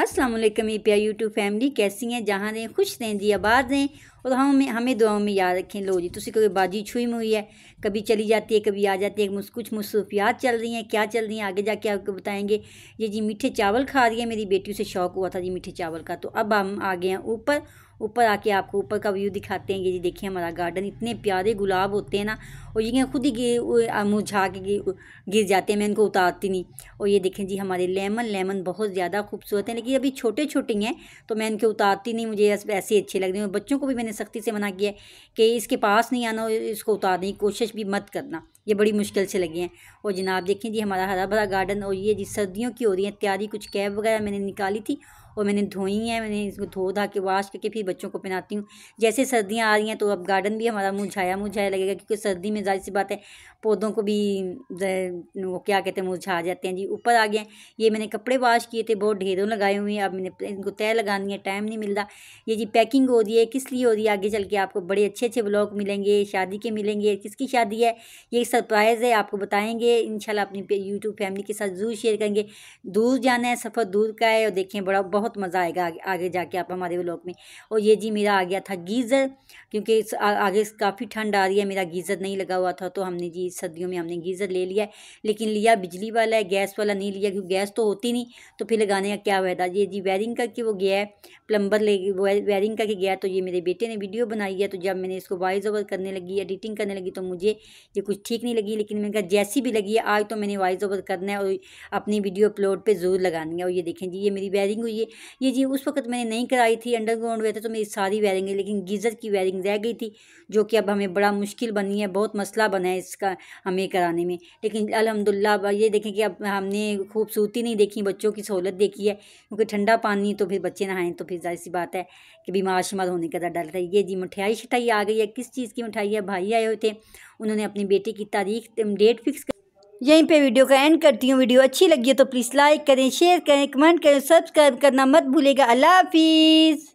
अस्सलाम वालेकुम प्या यूट्यूब फैमिली कैसी हैं जहाँ रहें खुश रहें जी आबाद रहें और हम हमें हमें दुआओं में याद रखें लो जी तुझे कभी बाजी छुई हुई है कभी चली जाती है कभी आ जाती है कुछ मसरूफियात चल रही हैं क्या चल रही हैं आगे जाके आपको बताएंगे ये जी मीठे चावल खा रही है मेरी बेटी से शौक हुआ था जी मीठे चावल का तो अब हम आ गए हैं ऊपर ऊपर आके आपको ऊपर का व्यू दिखाते हैं ये जी देखिए हमारा गार्डन इतने प्यारे गुलाब होते हैं ना और ये खुद ही मुरझा के गिर जाते हैं मैं इनको उतारती नहीं और ये देखें जी हमारे लेमन लेमन बहुत ज़्यादा खूबसूरत हैं लेकिन अभी छोटे छोटे हैं तो मैं इनके उतारती नहीं मुझे ऐसे अच्छे लग रहे हैं बच्चों को भी मैंने सख्ती से मना किया है कि इसके पास नहीं आना और इसको उतारने की कोशिश भी मत करना ये बड़ी मुश्किल से लगी हैं और जनाब देखें जी हमारा हरा भरा गार्डन और ये जी सर्दियों की हो रही है तैयारी कुछ कैब वगैरह मैंने निकाली थी और मैंने धोई हैं मैंने इसको धो धा के वाश करके फिर बच्चों को पहनाती हूँ जैसे सर्दियाँ आ रही हैं तो अब गार्डन भी हमारा मुरझाया मुरझाया लगेगा क्योंकि सर्दी में जाहिर सी बात है पौधों को भी वो क्या कहते हैं मुरझा जाते हैं जी ऊपर आ गए ये मैंने कपड़े वाश किए थे बहुत ढेरों लगाए हुए हैं अब मैंने इनको तय लगानी है टाइम नहीं मिल रहा ये जी पैकिंग हो रही है किस लिए हो रही है आगे चल के आपको बड़े अच्छे अच्छे ब्लॉग मिलेंगे शादी के मिलेंगे किसकी शादी है ये सरप्राइज़ है आपको बताएंगे इंशाल्लाह अपनी यूट्यूब फैमिली के साथ ज़रूर शेयर करेंगे दूर जाना है सफ़र दूर का है और देखें बड़ा बहुत मज़ा आएगा आगे, आगे जाके आप हमारे ब्लॉक में और ये जी मेरा आ गया था गीज़र क्योंकि आगे काफ़ी ठंड आ रही है मेरा गीज़र नहीं लगा हुआ था तो हमने जी सर्दियों में हमने गीज़र ले लिया लेकिन लिया बिजली वाला है गैस वाला नहीं लिया क्योंकि गैस तो होती नहीं तो फिर लगाने का क्या फ़ायदा ये जी वायरिंग करके वो गया है प्लम्बर ले वायरिंग करके गया तो ये मेरे बेटे ने वीडियो बनाई है तो जब मैंने इसको वॉइस ओवर करने लगी एडिटिंग करने लगी तो मुझे ये कुछ ठीक ठीक नहीं लगी लेकिन मैंने कहा जैसी भी लगी है आज तो मैंने वॉइस ओवर करना है और अपनी वीडियो अपलोड पर ज़रूर लगानी है और ये देखें जी ये मेरी वायरिंग हुई है ये जी उस वक्त मैंने नहीं कराई थी अंडरग्राउंड हुए थे तो मेरी सारी वायरिंग है लेकिन गीज़र की वायरिंग रह गई थी जो कि अब हमें बड़ा मुश्किल बनी है बहुत मसला बना है इसका हमें कराने में लेकिन अलहमदिल्ला ये देखें कि अब हमने खूबसूरती नहीं देखी बच्चों की सहूलत देखी है क्योंकि ठंडा पानी तो फिर बच्चे नहाएं तो फिर जाहिर सी बात है कि बीमार शुमार होने का डर है ये जी मिठाई शठाई आ गई है किस चीज़ की मिठाई है भाई आए हुए थे उन्होंने अपनी बेटी की तारीख डेट फिक्स कर यहीं पे वीडियो का एंड करती हूँ वीडियो अच्छी लगी है तो प्लीज़ लाइक करें शेयर करें कमेंट करें सब्सक्राइब करना मत भूलेगा अल्लाह हाफिज़